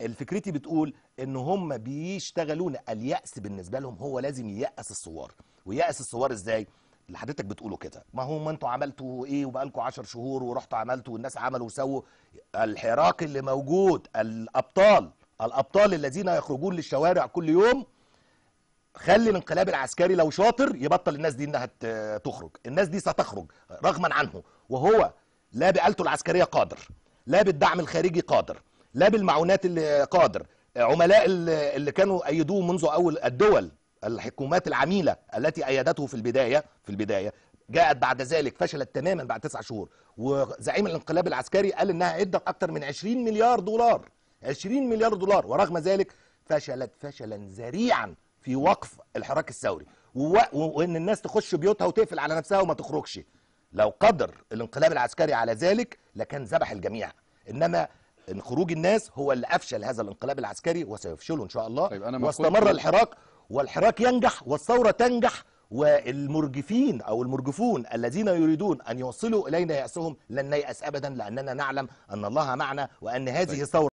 الفكرتي بتقول ان هم بيشتغلون اليأس بالنسبة لهم هو لازم ييأس الثوار ويأس الثوار ازاي اللي حضرتك بتقوله كده ما هو ما انتوا عملتوا ايه وبقالكوا 10 شهور ورحتوا عملتوا والناس عملوا وسووا الحراك اللي موجود الابطال الابطال الذين يخرجون للشوارع كل يوم خلي الانقلاب العسكري لو شاطر يبطل الناس دي انها تخرج الناس دي ستخرج رغما عنه وهو لا بآلته العسكرية قادر لا بالدعم الخارجي قادر لا بالمعونات اللي قادر عملاء اللي كانوا أيدوه منذ أول الدول الحكومات العميلة التي أيدته في البداية في البداية جاءت بعد ذلك فشلت تماما بعد تسع شهور وزعيم الانقلاب العسكري قال انها عدت اكثر من 20 مليار دولار 20 مليار دولار ورغم ذلك فشلت فشلا ذريعا في وقف الحراك الثوري وان الناس تخش بيوتها وتقفل على نفسها وما تخرجش لو قدر الانقلاب العسكري على ذلك لكان ذبح الجميع انما ان خروج الناس هو اللي افشل هذا الانقلاب العسكري وسيفشله ان شاء الله طيب أنا واستمر الحراك والحراك ينجح والثوره تنجح والمرجفين او المرجفون الذين يريدون ان يوصلوا الينا ياسهم لن نيأس ابدا لاننا نعلم ان الله معنا وان هذه طيب. الثوره